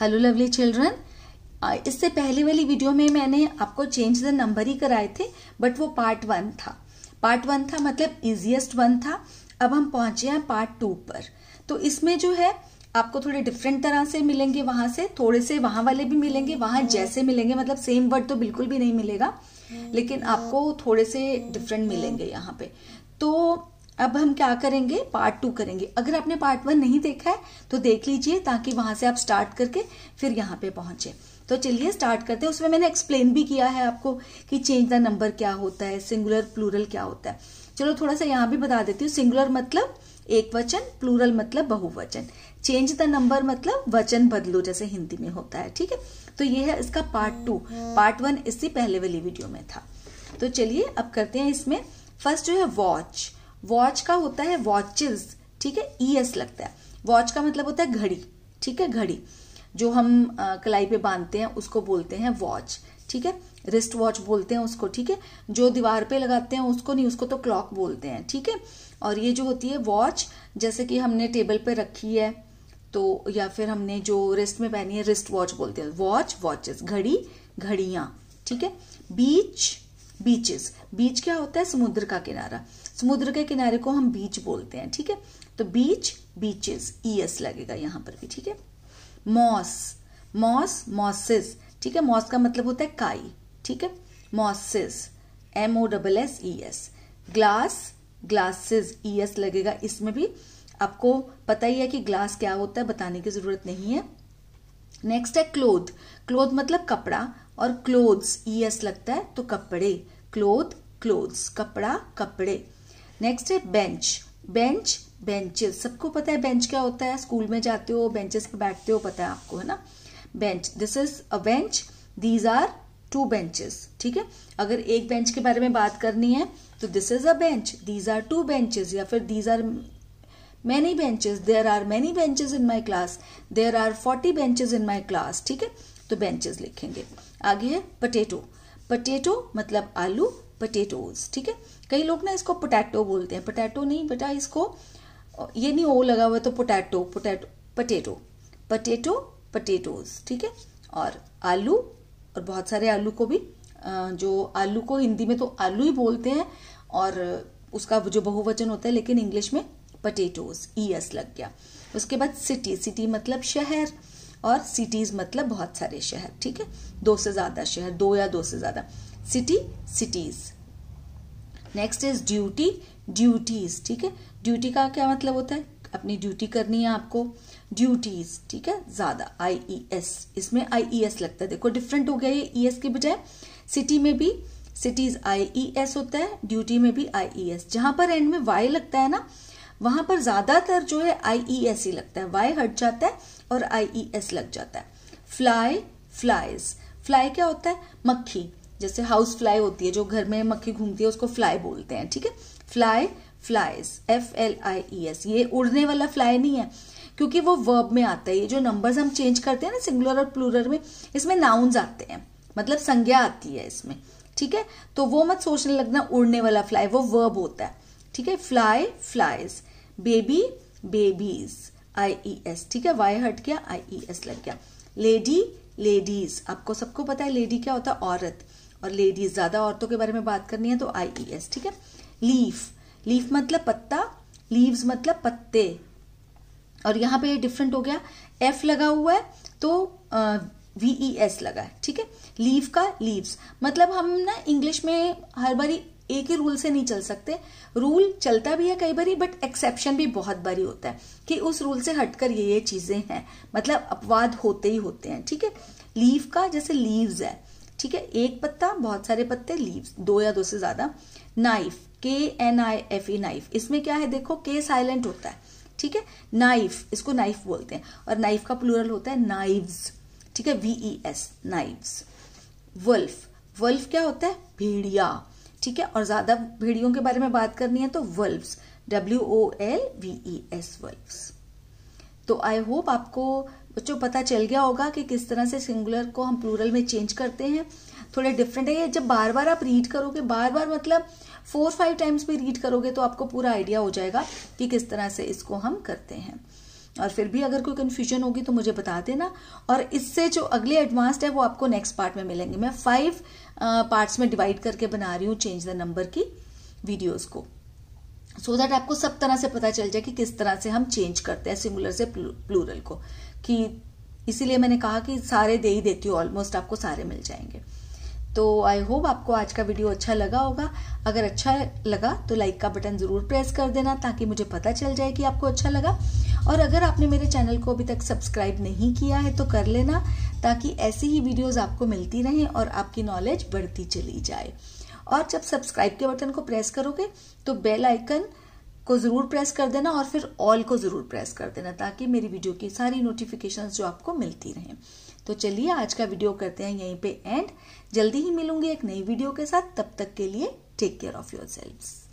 Hello lovely children इससे पहले वाली वीडियो में मैंने आपको चेंज द नंबर ही कराए थे बट वो पार्ट वन था पार्ट वन था मतलब इजिएस्ट वन था अब हम पहुंचे हैं पार्ट टू पर तो इसमें जो है आपको थोड़े डिफरेंट तरह से मिलेंगे वहां से थोड़े से वहां वाले भी मिलेंगे वहां हम्म। जैसे मिलेंगे मतलब सेम वर्ड तो बिल्कुल भी नहीं मिलेगा हम्म। लेकिन आपको थोड़े से डिफरेंट हम्म। मिलेंगे यहाँ पे तो अब हम क्या करेंगे पार्ट टू करेंगे अगर आपने पार्ट वन नहीं देखा है तो देख लीजिए ताकि वहां से आप स्टार्ट करके फिर यहाँ पे पहुंचे तो चलिए स्टार्ट करते हैं उसमें मैंने एक्सप्लेन भी किया है आपको कि चेंज द नंबर क्या होता है सिंगुलर प्लूरल क्या होता है चलो थोड़ा सा यहाँ भी बता देती हूँ सिंगुलर मतलब एक वचन प्लूरल मतलब बहुवचन चेंज द नंबर मतलब वचन बदलो जैसे हिंदी में होता है ठीक है तो ये है इसका पार्ट टू पार्ट वन इससे पहले वाली वीडियो में था तो चलिए अब करते हैं इसमें फर्स्ट जो है वॉच वॉच का होता है वॉचेस ठीक है ई e एस लगता है वॉच का मतलब होता है घड़ी ठीक है घड़ी जो हम कलाई पे बांधते हैं उसको बोलते हैं वॉच ठीक है रिस्ट वॉच बोलते हैं उसको ठीक है जो दीवार पे लगाते हैं उसको नहीं उसको तो क्लॉक बोलते हैं ठीक है और ये जो होती है वॉच जैसे कि हमने टेबल पे रखी है तो या फिर हमने जो रिस्ट में पहनी है रिस्ट वॉच बोलते हैं वॉच वॉचेस घड़ी घड़ियाँ ठीक है बीच बीचेस बीच क्या होता है समुद्र का किनारा समुद्र के किनारे को हम बीच बोलते हैं ठीक है तो बीच बीचेस एस e लगेगा यहां पर भी ठीक है मॉस मॉस मॉसिस ठीक है मॉस का मतलब होता है काई ठीक है mosses M O double S E S glass glasses E S लगेगा इसमें भी आपको पता ही है कि ग्लास क्या होता है बताने की ज़रूरत नहीं है नेक्स्ट है क्लोथ क्लोथ मतलब कपड़ा और क्लोथ्स ई एस लगता है तो कपड़े क्लोथ क्लोथ्स कपड़ा कपड़े नेक्स्ट है बेंच बेंच बेंचेस सबको पता है बेंच क्या होता है स्कूल में जाते हो बेंचेस पर बैठते हो पता है आपको है ना bench this is a bench these are two benches ठीक है अगर एक बेंच के बारे में बात करनी है तो this is a bench these are two benches या फिर these are many benches there are many benches in my class there are forty benches in my class ठीक है तो बेंचेस लिखेंगे आगे है पटेटो पटेटो मतलब आलू पटेटोज ठीक है कई लोग ना इसको पोटैटो बोलते हैं पोटैटो नहीं बेटा इसको ये नहीं ओ लगा हुआ तो potato potato potato potato potatoes ठीक है और आलू और बहुत सारे आलू को भी जो आलू को हिंदी में तो आलू ही बोलते हैं और उसका जो बहुवचन होता है लेकिन इंग्लिश में पटेटोज ई एस लग गया उसके बाद सिटी सिटी मतलब शहर और सिटीज मतलब बहुत सारे शहर ठीक है दो से ज्यादा शहर दो या दो से ज्यादा city cities next is duty duties ठीक है ड्यूटी का क्या मतलब होता है अपनी ड्यूटी करनी है आपको ड्यूटीज ठीक है ज्यादा आई ई एस इसमें आई ई एस लगता है देखो डिफरेंट हो गया ये ई e एस के बजाय सिटी में भी सिटीज आई ई एस होता है ड्यूटी में भी आई ई e एस जहां पर एंड में वाई लगता है ना वहां पर ज्यादातर जो है आई ई एस ही लगता है वाई हट जाता है और आई ई एस लग जाता है फ्लाई फ्लाइज फ्लाई क्या होता है मक्खी जैसे हाउस फ्लाई होती है जो घर में मक्खी घूमती है उसको फ्लाई बोलते हैं ठीक है fly flies F L I E S ये उड़ने वाला फ्लाई नहीं है क्योंकि वो वर्ब में आता है ये जो नंबर्स हम चेंज करते हैं ना सिंगुलर और प्लूरल में इसमें नाउन्स आते हैं मतलब संज्ञा आती है इसमें ठीक है तो वो मत सोचने लगना उड़ने वाला फ्लाई वो वर्ब होता है ठीक है fly flies baby babies I E e S ठीक है वाई हट गया आई ई एस लग गया लेडी लेडीज आपको सबको पता है लेडी क्या होता है औरत और लेडीज ज्यादा औरतों के बारे में बात करनी है तो आई ई एस ठीक है लीफ लीफ मतलब पत्ता लीव्स मतलब पत्ते और यहाँ पे ये डिफरेंट हो गया एफ लगा हुआ है तो वी ई एस लगा है ठीक है लीव का लीव्स मतलब हम ना इंग्लिश में हर बारी एक ही रूल से नहीं चल सकते रूल चलता भी है कई बार बट एक्सेप्शन भी बहुत बारी होता है कि उस रूल से हटकर ये ये चीज़ें हैं मतलब अपवाद होते ही होते हैं ठीक है लीव का जैसे लीव्स है ठीक है एक पत्ता बहुत सारे पत्ते लीव्स दो या दो से ज़्यादा knife K N I F E knife इसमें क्या है देखो के साइलेंट होता है ठीक है नाइफ इसको नाइफ बोलते हैं और नाइफ का प्लूरल होता है नाइव्स ठीक है V E S knives wolf wolf क्या होता है भेड़िया ठीक है और ज़्यादा भेड़ियों के बारे में बात करनी है तो wolves W O L e V E S wolves तो आई होप आपको बच्चों पता चल गया होगा कि किस तरह से सिंगुलर को हम प्लूरल में चेंज करते हैं थोड़े डिफरेंट है ये जब बार बार आप रीड करोगे बार बार मतलब फोर फाइव टाइम्स भी रीड करोगे तो आपको पूरा आइडिया हो जाएगा कि किस तरह से इसको हम करते हैं और फिर भी अगर कोई कन्फ्यूजन होगी तो मुझे बता देना और इससे जो अगले एडवांस्ड है वो आपको नेक्स्ट पार्ट में मिलेंगे मैं फाइव पार्ट्स में डिवाइड करके बना रही हूँ चेंज द नंबर की वीडियोज़ को सो so दैट आपको सब तरह से पता चल जाए कि किस तरह से हम चेंज करते हैं सिंगुलर से प्लूरल को कि इसीलिए मैंने कहा कि सारे दे ही देती हूँ ऑलमोस्ट आपको सारे मिल जाएंगे तो आई होप आपको आज का वीडियो अच्छा लगा होगा अगर अच्छा लगा तो लाइक का बटन ज़रूर प्रेस कर देना ताकि मुझे पता चल जाए कि आपको अच्छा लगा और अगर आपने मेरे चैनल को अभी तक सब्सक्राइब नहीं किया है तो कर लेना ताकि ऐसी ही वीडियोस आपको मिलती रहें और आपकी नॉलेज बढ़ती चली जाए और जब सब्सक्राइब के बटन को प्रेस करोगे तो बेल आइकन को ज़रूर प्रेस कर देना और फिर ऑल को ज़रूर प्रेस कर देना ताकि मेरी वीडियो की सारी नोटिफिकेशन जो आपको मिलती रहें तो चलिए आज का वीडियो करते हैं यहीं पे एंड जल्दी ही मिलूंगी एक नई वीडियो के साथ तब तक के लिए take care of your self